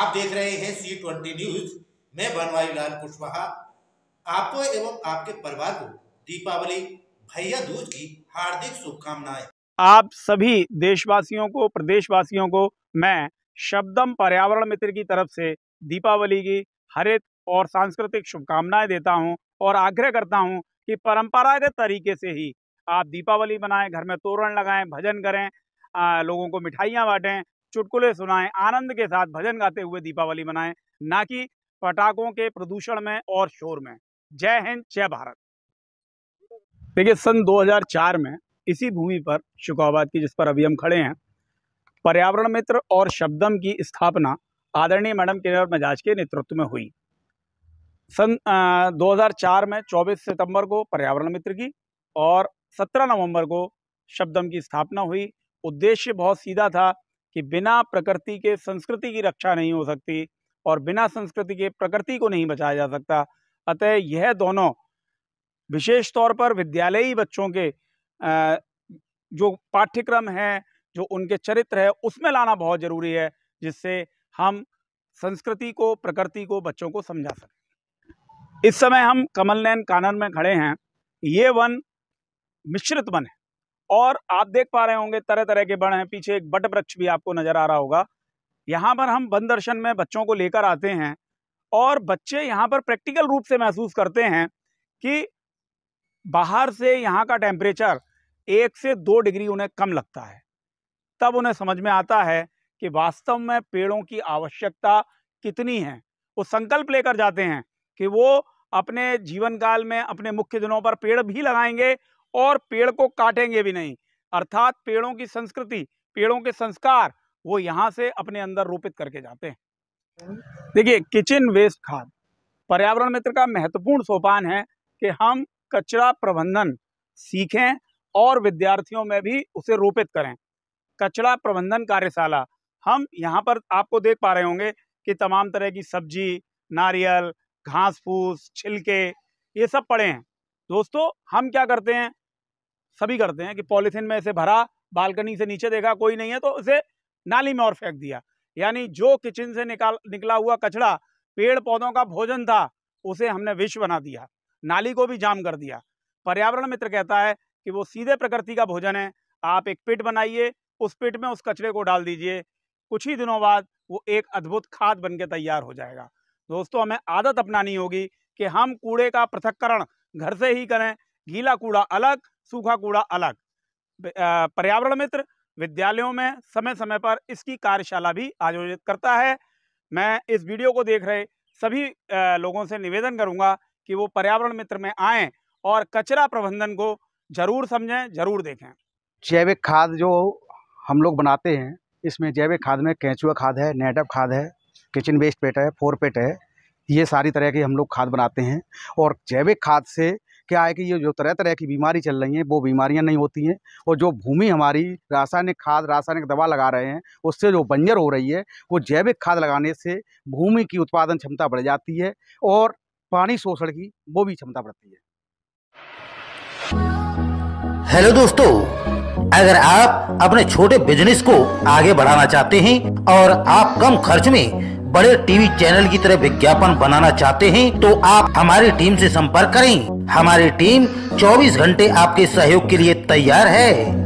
आप देख रहे हैं सी ट्वेंटी न्यूज मैं बनवाई लाल कुशवाहा आपको एवं आपके परिवार को दीपावली भैया दूज की हार्दिक शुभकामनाएं आप सभी देशवासियों को प्रदेशवासियों को मैं शब्दम पर्यावरण मित्र की तरफ से दीपावली की हरित और सांस्कृतिक शुभकामनाएं देता हूं और आग्रह करता हूं कि परंपरागत तरीके से ही आप दीपावली बनाएं घर में तोरण लगाएं भजन करें आ, लोगों को मिठाइयां बांटें चुटकुले सुनाएं आनंद के साथ भजन गाते हुए दीपावली मनाएं ना कि पटाखों के प्रदूषण में और शोर में जय हिंद जय भारत देखिए सन 2004 में इसी भूमि पर शुकाबाद की जिस पर अभी हम खड़े हैं पर्यावरण मित्र और शब्दम की स्थापना आदरणीय मैडम किन्नर मजाज के नेतृत्व में हुई सन आ, 2004 में 24 सितंबर को पर्यावरण मित्र की और 17 नवंबर को शब्दम की स्थापना हुई उद्देश्य बहुत सीधा था कि बिना प्रकृति के संस्कृति की रक्षा नहीं हो सकती और बिना संस्कृति के प्रकृति को नहीं बचाया जा सकता अतः यह दोनों विशेष तौर पर विद्यालयी बच्चों के जो पाठ्यक्रम हैं जो उनके चरित्र है उसमें लाना बहुत ज़रूरी है जिससे हम संस्कृति को प्रकृति को बच्चों को समझा सकें इस समय हम कमल नैन कानन में खड़े हैं ये वन मिश्रित वन है और आप देख पा रहे होंगे तरह तरह के बड़ हैं पीछे एक बट वृक्ष भी आपको नजर आ रहा होगा यहाँ पर हम वन दर्शन में बच्चों को लेकर आते हैं और बच्चे यहाँ पर प्रैक्टिकल रूप से महसूस करते हैं कि बाहर से यहाँ का टेम्परेचर एक से दो डिग्री उन्हें कम लगता है तब उन्हें समझ में आता है कि वास्तव में पेड़ों की आवश्यकता कितनी है वो संकल्प लेकर जाते हैं कि वो अपने जीवन काल में अपने मुख्य दिनों पर पेड़ भी लगाएंगे और पेड़ को काटेंगे भी नहीं अर्थात पेड़ों की संस्कृति पेड़ों के संस्कार वो यहाँ से अपने अंदर रोपित करके जाते हैं देखिए किचन वेस्ट खाद पर्यावरण मित्र का महत्वपूर्ण सोपान है कि हम कचरा प्रबंधन सीखें और विद्यार्थियों में भी उसे रोपित करें कचरा प्रबंधन कार्यशाला हम यहाँ पर आपको देख पा रहे होंगे कि तमाम तरह की सब्जी नारियल घास फूस छिलके ये सब पड़े हैं दोस्तों हम क्या करते हैं सभी करते हैं कि पॉलीथीन में इसे भरा बालकनी से नीचे देखा कोई नहीं है तो उसे नाली में और फेंक दिया यानी जो किचन से निकाल निकला हुआ कचड़ा पेड़ पौधों का भोजन था उसे हमने विष बना दिया नाली को भी जाम कर दिया पर्यावरण मित्र कहता है कि वो सीधे प्रकृति का भोजन है आप एक पिट बनाइए उस पिट में उस कचरे को डाल दीजिए कुछ ही दिनों बाद वो एक अद्भुत खाद बन के तैयार हो जाएगा दोस्तों हमें आदत अपनानी होगी कि हम कूड़े का पृथक्करण घर से ही करें गीला कूड़ा अलग सूखा कूड़ा अलग पर्यावरण मित्र विद्यालयों में समय समय पर इसकी कार्यशाला भी आयोजित करता है मैं इस वीडियो को देख रहे सभी लोगों से निवेदन करूंगा कि वो पर्यावरण मित्र में आएं और कचरा प्रबंधन को जरूर समझें जरूर देखें जैविक खाद जो हम लोग बनाते हैं इसमें जैविक खाद में कैचुआ खाद है नेटअप खाद है किचन वेस्ट पेट है फोर पेट है ये सारी तरह की हम लोग खाद बनाते हैं और जैविक खाद से क्या है कि ये जो तरह तरह की बीमारी चल रही हैं वो बीमारियां नहीं होती हैं और जो भूमि हमारी रासायनिक खाद रासायनिक दवा लगा रहे हैं उससे जो बंजर हो रही है वो जैविक खाद लगाने से भूमि की उत्पादन क्षमता बढ़ जाती है और पानी शोषण की वो भी क्षमता बढ़ती है हेलो दोस्तों अगर आप अपने छोटे बिजनेस को आगे बढ़ाना चाहते हैं और आप कम खर्च में बड़े टीवी चैनल की तरह विज्ञापन बनाना चाहते हैं तो आप हमारी टीम से संपर्क करें हमारी टीम 24 घंटे आपके सहयोग के लिए तैयार है